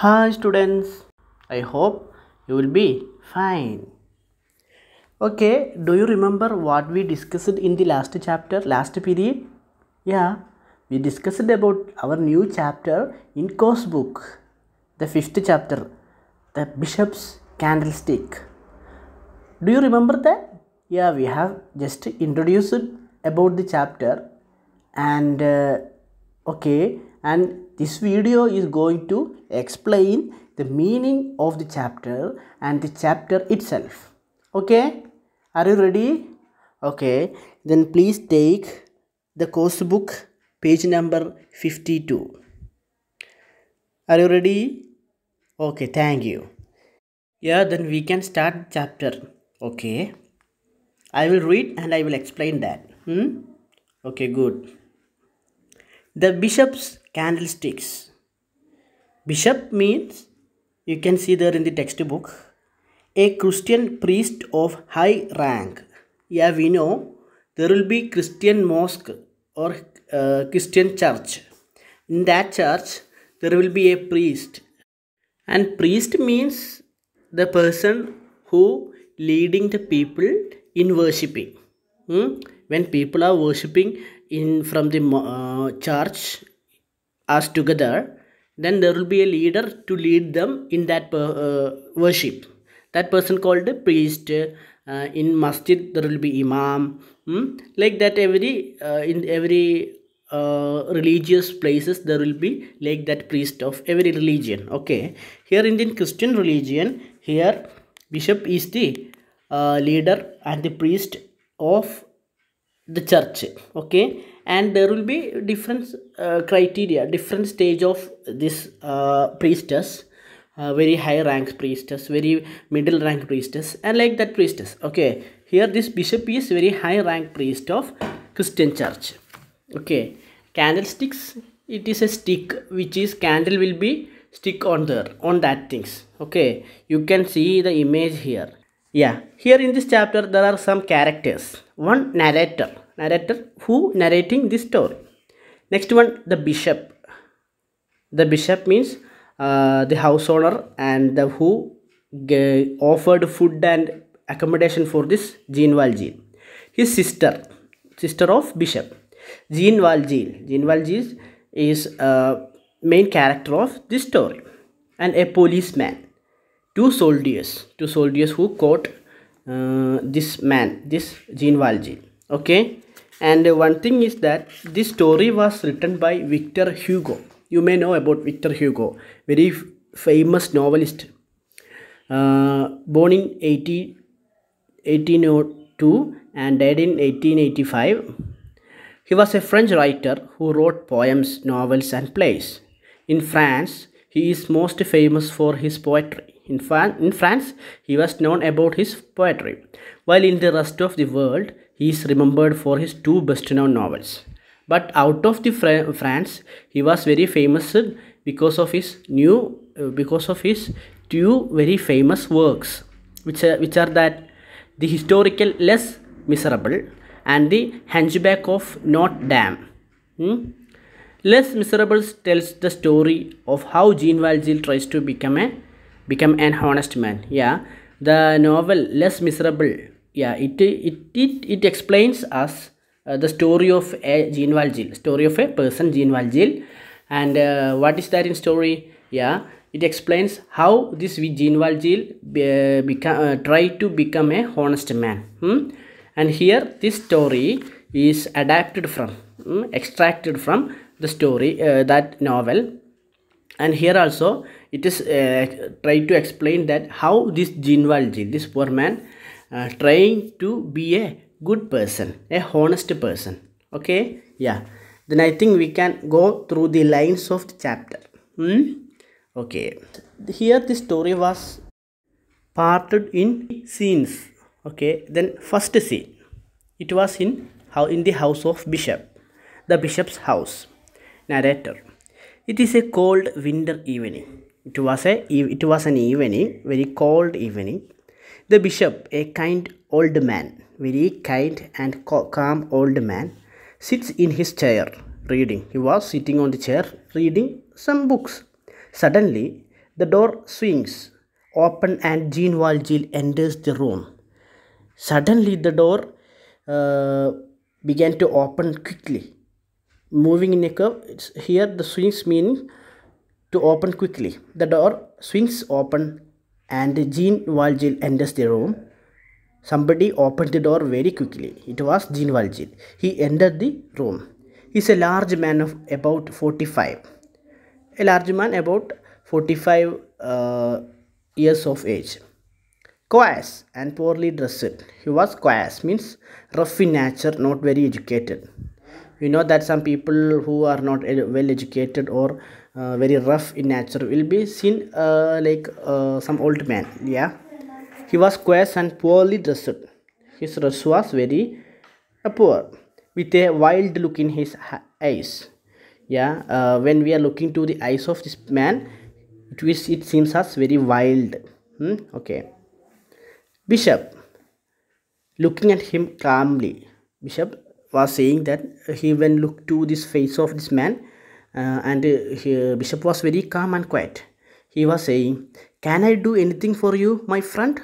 Hi students, I hope you will be fine. Okay, do you remember what we discussed in the last chapter, last period? Yeah, we discussed about our new chapter in course book, the fifth chapter, the bishop's candlestick. Do you remember that? Yeah, we have just introduced about the chapter and uh, okay, and this video is going to explain the meaning of the chapter and the chapter itself okay are you ready okay then please take the course book page number 52 are you ready okay thank you yeah then we can start chapter okay i will read and i will explain that hmm okay good the bishops candlesticks. Bishop means, you can see there in the textbook, a Christian priest of high rank. Yeah, we know there will be Christian mosque or uh, Christian church. In that church, there will be a priest. And priest means the person who leading the people in worshipping. Hmm? When people are worshipping in from the uh, church as together, then there will be a leader to lead them in that uh, worship. That person called a priest. Uh, in masjid there will be imam. Hmm? Like that, every uh, in every uh, religious places there will be like that priest of every religion. Okay, here in the Christian religion, here bishop is the uh, leader and the priest of the church. Okay, and there will be different uh, criteria different stage of this uh, priestess uh, very high rank priestess very middle rank priestess and like that priestess okay here this bishop is very high rank priest of christian church okay candlesticks it is a stick which is candle will be stick on there on that things okay you can see the image here yeah here in this chapter there are some characters one narrator narrator who narrating this story. Next one, the bishop. The bishop means uh, the house owner and the who offered food and accommodation for this Jean Valjean. His sister, sister of bishop. Jean Valjean. Jean Valjean is a uh, main character of this story and a policeman. Two soldiers, two soldiers who caught uh, this man, this Jean Valjean. Okay, and one thing is that this story was written by Victor Hugo. You may know about Victor Hugo, very famous novelist. Uh, born in 18, 1802 and died in 1885. He was a French writer who wrote poems, novels, and plays. In France, he is most famous for his poetry. In, Fran in France, he was known about his poetry, while in the rest of the world, he is remembered for his two best-known novels. But out of the France, he was very famous because of his new uh, because of his two very famous works, which are, which are that the historical Les Miserables and the Hunchback of Notre Dame. Hmm? Les Miserables tells the story of how Jean Valjean tries to become a become an honest man. Yeah, the novel Les Miserables yeah it it it, it explains us uh, the story of a Jean Valjean story of a person Jean Valjean and uh, what is that in story yeah it explains how this Jean Valjean be, uh, become uh, try to become a honest man hmm? and here this story is adapted from hmm, extracted from the story uh, that novel and here also it is uh, try to explain that how this Jean Valjean this poor man uh, trying to be a good person a honest person okay yeah then i think we can go through the lines of the chapter hmm? okay here the story was parted in scenes okay then first scene it was in how in the house of bishop the bishop's house narrator it is a cold winter evening it was a it was an evening very cold evening the bishop, a kind old man, very kind and calm old man, sits in his chair reading. He was sitting on the chair reading some books. Suddenly, the door swings open and Jean Valjean enters the room. Suddenly, the door uh, began to open quickly. Moving in a curve, here the swings meaning to open quickly. The door swings open and Jean Valjean enters the room. Somebody opened the door very quickly. It was Jean Valjean. He entered the room. He is a large man of about 45. A large man about 45 uh, years of age. Coarse and poorly dressed. He was coarse means rough in nature, not very educated. You know that some people who are not well educated or uh, very rough in nature will be seen uh, like uh, some old man yeah he was coarse and poorly dressed his dress was very uh, poor with a wild look in his eyes yeah uh, when we are looking to the eyes of this man it, is, it seems us very wild hmm? okay bishop looking at him calmly bishop was saying that he when looked to this face of this man uh, and uh, he, uh, Bishop was very calm and quiet. He was saying, Can I do anything for you, my friend?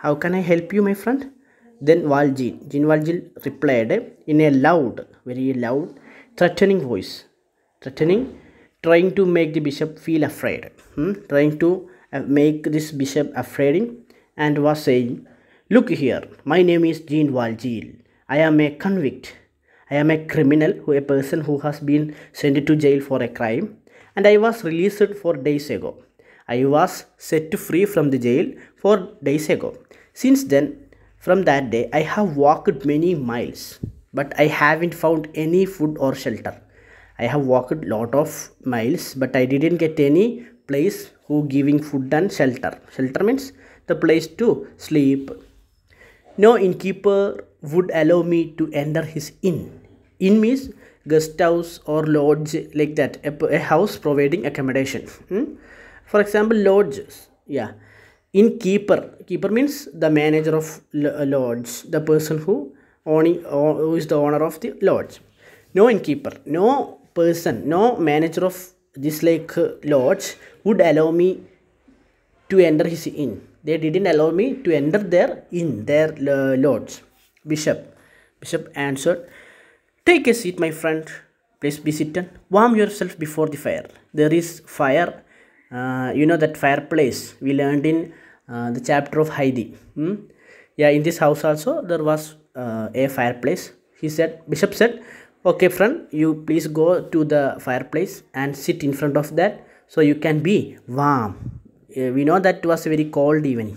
How can I help you, my friend? Then Valjin, Jin Valjil replied in a loud, very loud, threatening voice, threatening, trying to make the bishop feel afraid, hmm? trying to uh, make this bishop afraid, and was saying, Look here, my name is Jin Valjil. I am a convict. I am a criminal, who a person who has been sent to jail for a crime, and I was released four days ago. I was set free from the jail four days ago. Since then, from that day, I have walked many miles, but I haven't found any food or shelter. I have walked lot of miles, but I didn't get any place who giving food and shelter. Shelter means the place to sleep. No innkeeper would allow me to enter his inn in means guest house or lodge like that a, a house providing accommodation hmm? for example lodges yeah In keeper keeper means the manager of uh, lodge the person who owning who is the owner of the lodge no innkeeper no person no manager of this like uh, lodge would allow me to enter his inn they didn't allow me to enter their inn their lodge bishop bishop answered Take a seat, my friend. Please be seated. Warm yourself before the fire. There is fire. Uh, you know that fireplace we learned in uh, the chapter of Heidi. Hmm? Yeah, in this house also there was uh, a fireplace. He said, Bishop said, okay friend, you please go to the fireplace and sit in front of that so you can be warm. we know that was a very cold evening.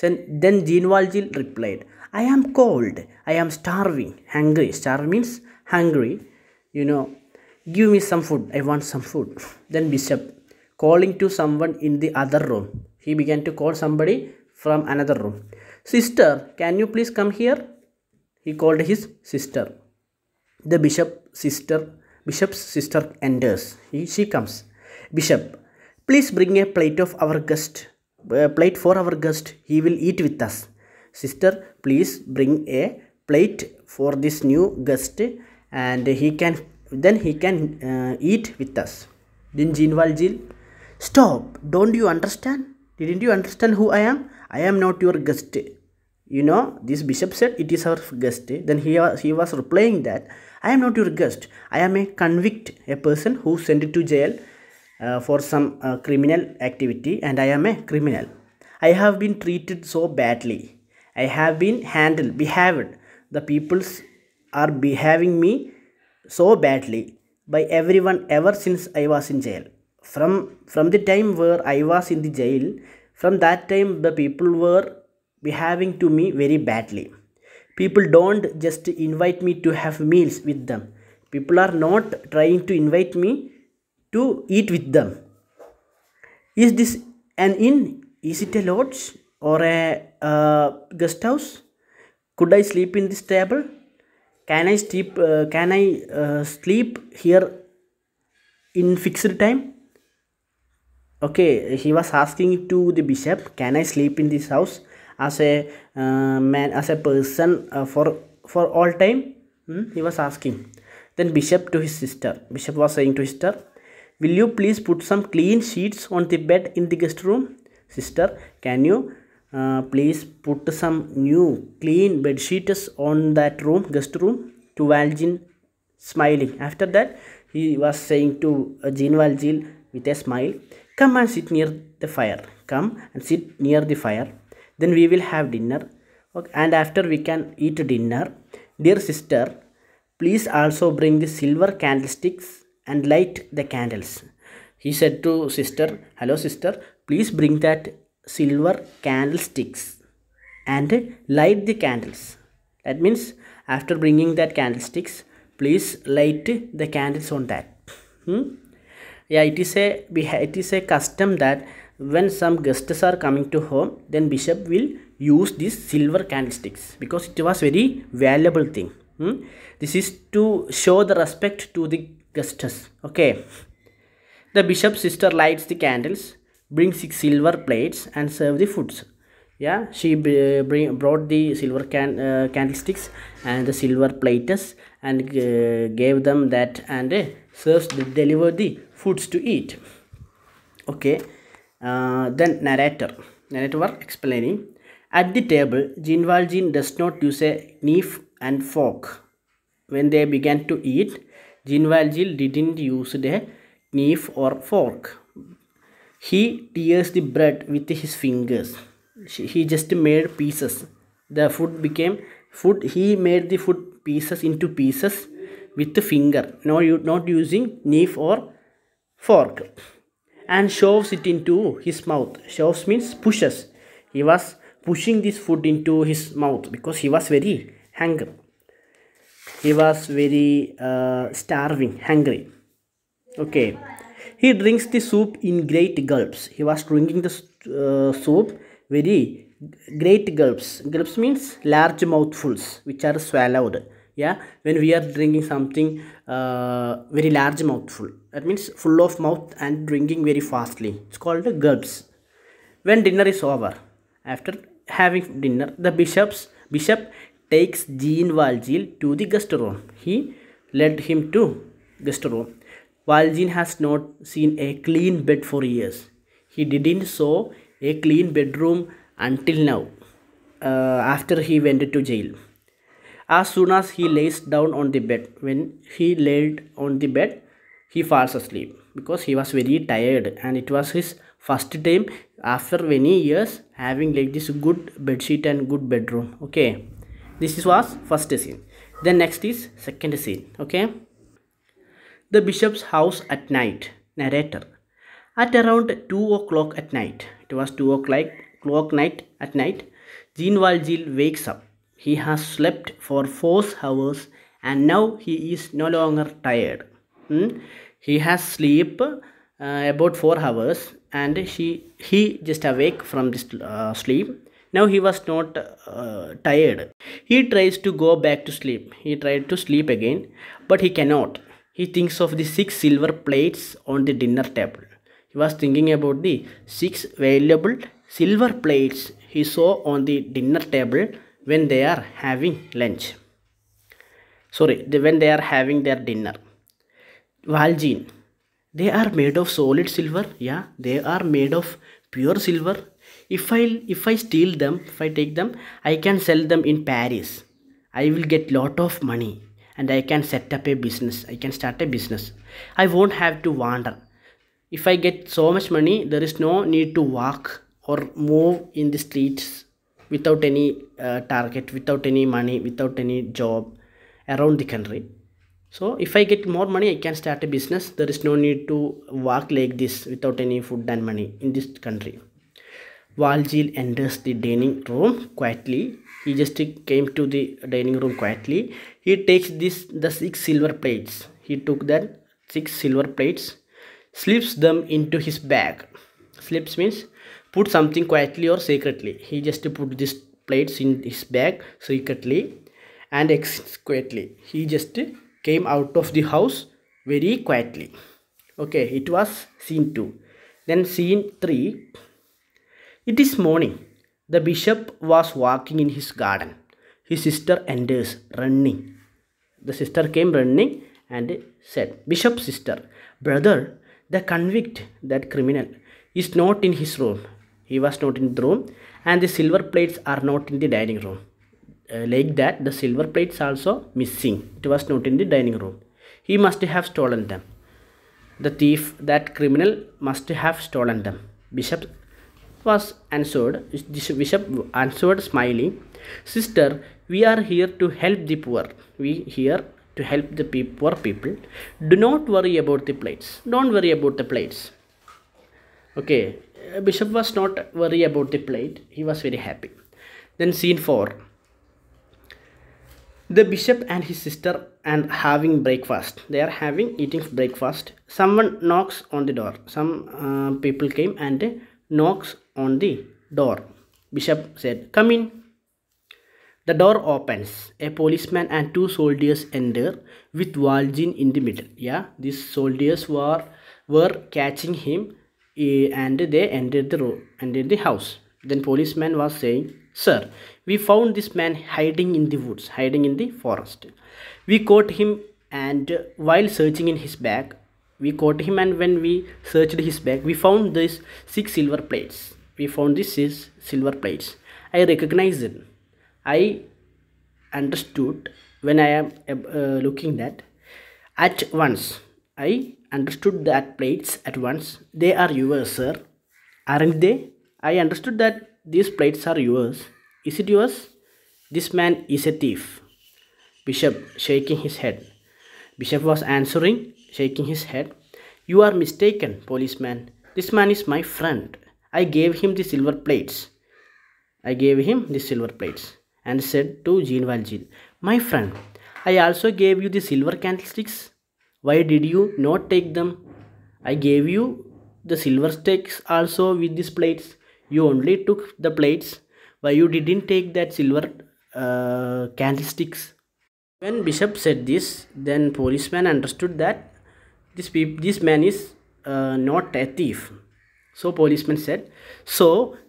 Then, then Jean Valjean replied, I am cold. I am starving. Hungry. Starve means hungry. You know, give me some food. I want some food. Then Bishop, calling to someone in the other room, he began to call somebody from another room. Sister, can you please come here? He called his sister. The bishop sister, bishop's sister enters. He, she comes. Bishop, please bring a plate of our guest, a uh, plate for our guest. He will eat with us sister please bring a plate for this new guest and he can then he can uh, eat with us then Jinwal Jil stop don't you understand didn't you understand who I am I am not your guest you know this bishop said it is our guest then he was he was replying that I am not your guest I am a convict a person who sent to jail uh, for some uh, criminal activity and I am a criminal I have been treated so badly I have been handled, behaved. The peoples are behaving me so badly by everyone ever since I was in jail. From, from the time where I was in the jail, from that time the people were behaving to me very badly. People don't just invite me to have meals with them. People are not trying to invite me to eat with them. Is this an inn? Is it a lodge? or a uh, guest house? Could I sleep in this table? Can I sleep? Uh, can I uh, sleep here in fixed time? Okay, he was asking to the bishop, can I sleep in this house as a uh, man, as a person uh, for for all time? Hmm? He was asking. Then bishop to his sister. Bishop was saying to his sister, will you please put some clean sheets on the bed in the guest room? Sister, can you uh, please put some new clean bed sheets on that room guest room to Valjin smiling after that he was saying to uh, Jean with a smile come and sit near the fire come and sit near the fire then we will have dinner okay. and after we can eat dinner dear sister please also bring the silver candlesticks and light the candles he said to sister hello sister please bring that silver candlesticks and light the candles. That means after bringing that candlesticks, please light the candles on that. Hmm? Yeah, it is a it is a custom that when some guests are coming to home, then bishop will use these silver candlesticks because it was very valuable thing. Hmm? This is to show the respect to the guests. Okay. The bishop sister lights the candles bring six silver plates and serve the foods yeah she bring, brought the silver can uh, candlesticks and the silver plates and uh, gave them that and uh, serves the, delivered the foods to eat okay uh, then narrator narrator were explaining at the table jinwaljin does not use a knife and fork when they began to eat jinwaljin didn't use the knife or fork he tears the bread with his fingers. He just made pieces. The food became food. He made the food pieces into pieces with the finger. No, not using knife or fork. And shoves it into his mouth. Shoves means pushes. He was pushing this food into his mouth because he was very hungry. He was very uh, starving, hungry. Okay. He drinks the soup in great gulps. He was drinking the uh, soup very great gulps. Gulps means large mouthfuls which are swallowed. Yeah, when we are drinking something uh, very large mouthful, that means full of mouth and drinking very fastly. It's called gulps. When dinner is over, after having dinner, the bishops bishop takes Jean Valjean to the guest room. He led him to guest room Valjean has not seen a clean bed for years. He didn't saw a clean bedroom until now, uh, after he went to jail. As soon as he lays down on the bed, when he laid on the bed, he falls asleep because he was very tired and it was his first time after many years having like this good bed sheet and good bedroom. Okay, this was first scene. Then next is second scene. Okay the bishop's house at night. Narrator. At around 2 o'clock at night, it was 2 o'clock night at night, Jean Valjean wakes up. He has slept for four hours and now he is no longer tired. Hmm? He has sleep uh, about four hours and she, he just awake from this uh, sleep. Now he was not uh, tired. He tries to go back to sleep. He tried to sleep again, but he cannot. He thinks of the six silver plates on the dinner table. He was thinking about the six valuable silver plates he saw on the dinner table when they are having lunch. Sorry, when they are having their dinner. Valjean. They are made of solid silver. Yeah, they are made of pure silver. If I if I steal them, if I take them, I can sell them in Paris. I will get lot of money and I can set up a business. I can start a business. I won't have to wander. If I get so much money, there is no need to walk or move in the streets without any uh, target, without any money, without any job around the country. So if I get more money, I can start a business. There is no need to walk like this without any food and money in this country. Valjil enters the dining room quietly he just came to the dining room quietly he takes this the six silver plates he took that six silver plates slips them into his bag slips means put something quietly or secretly he just put these plates in his bag secretly and exits quietly he just came out of the house very quietly okay it was scene 2 then scene 3 it is morning the bishop was walking in his garden. His sister enters, running. The sister came running and said, Bishop's sister, brother, the convict, that criminal, is not in his room. He was not in the room and the silver plates are not in the dining room. Uh, like that, the silver plates also missing. It was not in the dining room. He must have stolen them. The thief, that criminal, must have stolen them. Bishop was answered, Bishop answered smiling, Sister, we are here to help the poor. We here to help the pe poor people. Do not worry about the plates. Don't worry about the plates. Okay, uh, Bishop was not worry about the plate. He was very happy. Then scene 4. The bishop and his sister and having breakfast. They are having eating breakfast. Someone knocks on the door. Some uh, people came and knocks on the door. Bishop said, Come in. The door opens. A policeman and two soldiers enter with Valjin in the middle. Yeah, these soldiers were were catching him eh, and they entered the room, entered the house. Then policeman was saying, Sir, we found this man hiding in the woods, hiding in the forest. We caught him and while searching in his bag, we caught him and when we searched his bag we found this six silver plates we found these six silver plates i recognized it i understood when i am uh, looking that at once i understood that plates at once they are yours sir aren't they i understood that these plates are yours is it yours this man is a thief bishop shaking his head bishop was answering shaking his head. You are mistaken, policeman. This man is my friend. I gave him the silver plates. I gave him the silver plates and said to Jean Valjean, My friend, I also gave you the silver candlesticks. Why did you not take them? I gave you the silver sticks also with these plates. You only took the plates. Why you didn't take that silver uh, candlesticks? When Bishop said this, then policeman understood that this this man is uh, not a thief so policeman said so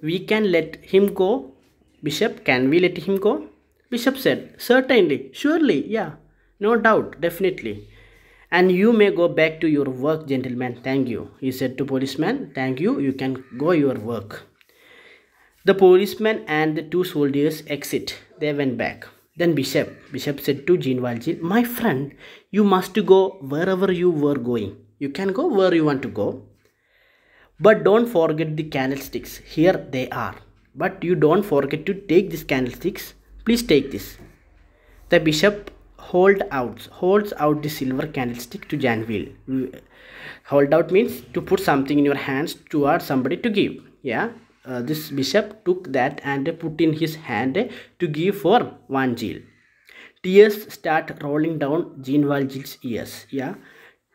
we can let him go bishop can we let him go bishop said certainly surely yeah no doubt definitely and you may go back to your work gentlemen thank you he said to policeman thank you you can go your work the policeman and the two soldiers exit they went back then Bishop, Bishop said to Jean Valjean, My friend, you must go wherever you were going. You can go where you want to go. But don't forget the candlesticks. Here they are. But you don't forget to take these candlesticks. Please take this. The bishop hold out, holds out the silver candlestick to Janville. Hold out means to put something in your hands towards somebody to give. Yeah uh, this bishop took that and put in his hand to give for Vanjil. Tears start rolling down Jinwaljil's ears. Yeah,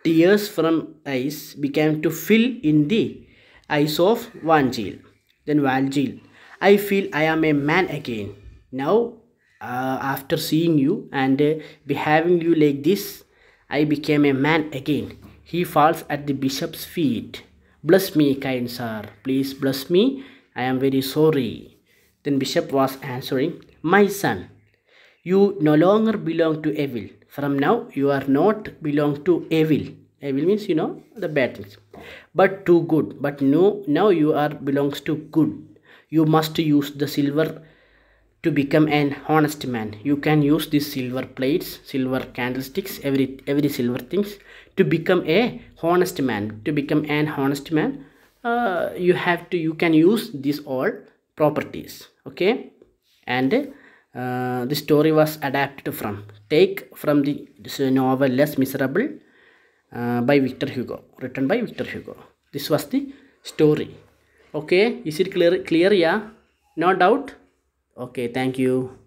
tears from eyes began to fill in the eyes of Vanjil. Then Vanjil, I feel I am a man again. Now, uh, after seeing you and uh, behaving you like this, I became a man again. He falls at the bishop's feet. Bless me, kind sir. Please bless me I am very sorry. Then Bishop was answering, My son, you no longer belong to evil. From now, you are not belong to evil. Evil means, you know, the bad things. But to good. But no, now you are belongs to good. You must use the silver to become an honest man. You can use these silver plates, silver candlesticks, every, every silver things to become a honest man. To become an honest man, uh, you have to you can use these all properties okay and uh, the story was adapted from take from the novel less miserable uh, by victor hugo written by victor hugo this was the story okay is it clear clear yeah no doubt okay thank you